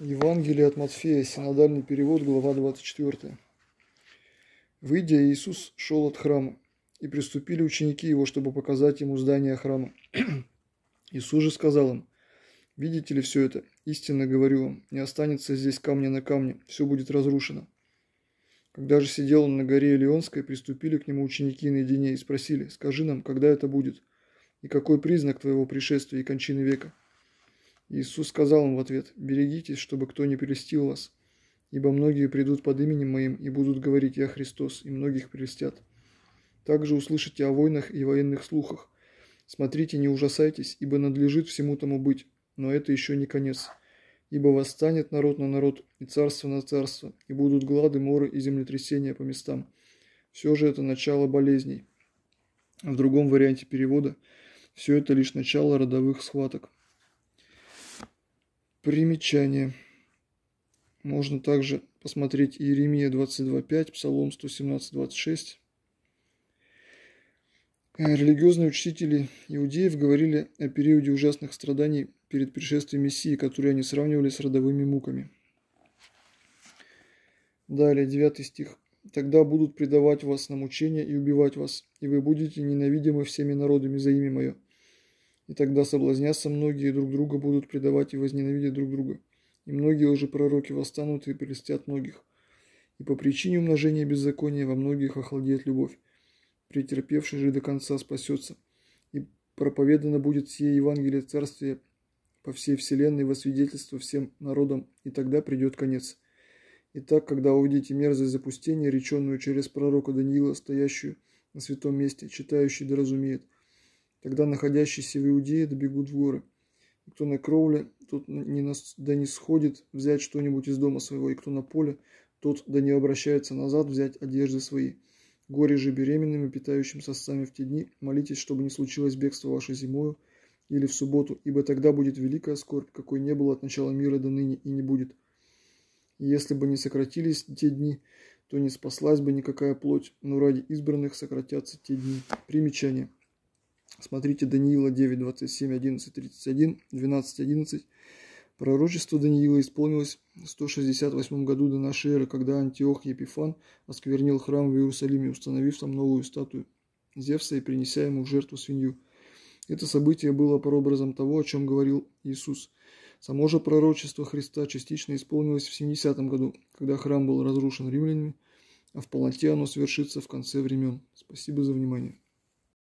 Евангелие от Матфея, синодальный перевод, глава 24. Выйдя, Иисус шел от храма, и приступили ученики его, чтобы показать ему здание храма. Иисус же сказал им, «Видите ли все это? Истинно говорю вам, не останется здесь камня на камне, все будет разрушено». Когда же сидел он на горе Илионской, приступили к нему ученики наедине и спросили, «Скажи нам, когда это будет, и какой признак твоего пришествия и кончины века?» Иисус сказал им в ответ, «Берегитесь, чтобы кто не прелестил вас, ибо многие придут под именем Моим и будут говорить, «Я Христос», и многих прелестят. Также услышите о войнах и военных слухах. Смотрите, не ужасайтесь, ибо надлежит всему тому быть, но это еще не конец. Ибо восстанет народ на народ, и царство на царство, и будут глады, моры и землетрясения по местам. Все же это начало болезней». А в другом варианте перевода – все это лишь начало родовых схваток. Примечание. Можно также посмотреть Иеремия 22.5, Псалом 117.26. Религиозные учители иудеев говорили о периоде ужасных страданий перед пришествием Мессии, которые они сравнивали с родовыми муками. Далее, 9 стих. «Тогда будут предавать вас на мучения и убивать вас, и вы будете ненавидимы всеми народами за имя мое. И тогда соблазнятся многие, друг друга будут предавать и возненавидят друг друга. И многие уже пророки восстанут и прелестят многих. И по причине умножения беззакония во многих охладеет любовь. Претерпевший же до конца спасется. И проповедано будет сие Евангелие Царствия по всей вселенной во свидетельство всем народам, и тогда придет конец. и так когда увидите мерзость запустения, реченную через пророка Даниила, стоящую на святом месте, читающий да разумеет – Тогда находящиеся в Иудее добегут в горы. И кто на кровле, тот не нас, да не сходит взять что-нибудь из дома своего, и кто на поле, тот да не обращается назад взять одежды свои. Горе же беременным и питающим сосцами в те дни, молитесь, чтобы не случилось бегство ваше зимою или в субботу, ибо тогда будет великая скорбь, какой не было от начала мира до ныне и не будет. И если бы не сократились те дни, то не спаслась бы никакая плоть, но ради избранных сократятся те дни. Примечание. Смотрите Даниила 9, 27, 11, 31, 12, 11. Пророчество Даниила исполнилось в 168 году до нашей эры, когда Антиох Епифан осквернил храм в Иерусалиме, установив там новую статую Зевса и принеся ему в жертву свинью. Это событие было прообразом того, о чем говорил Иисус. Само же пророчество Христа частично исполнилось в 70 году, когда храм был разрушен римлянами, а в полноте оно свершится в конце времен. Спасибо за внимание.